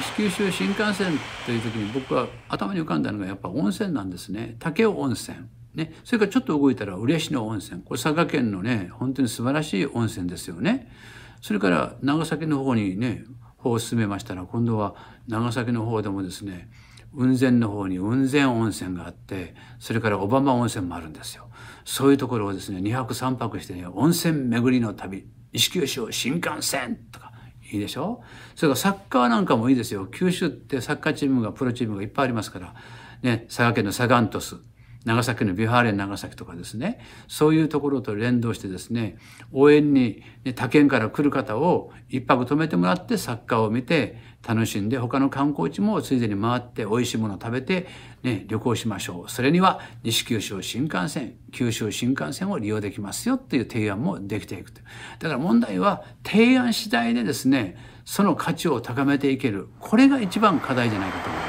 西九州新幹線という時に僕は頭に浮かんだのがやっぱ温泉なんですね武雄温泉ねそれからちょっと動いたら嬉野温泉これ佐賀県のね本当に素晴らしい温泉ですよねそれから長崎の方にね方を進めましたら今度は長崎の方でもですね雲仙の方に雲仙温泉があってそれから小浜温泉もあるんですよそういうところをですね2泊3泊してね温泉巡りの旅西九州新幹線とかいいでしょそれからサッカーなんかもいいですよ。九州ってサッカーチームが、プロチームがいっぱいありますから。ね、佐賀県のサガン鳥栖。長崎のビハーレン長崎とかですね、そういうところと連動してですね、応援に、他県から来る方を一泊泊めてもらってサッカーを見て楽しんで、他の観光地もついでに回って美味しいものを食べて、ね、旅行しましょう。それには西九州新幹線、九州新幹線を利用できますよっていう提案もできていくと。だから問題は提案次第でですね、その価値を高めていける。これが一番課題じゃないかと思います。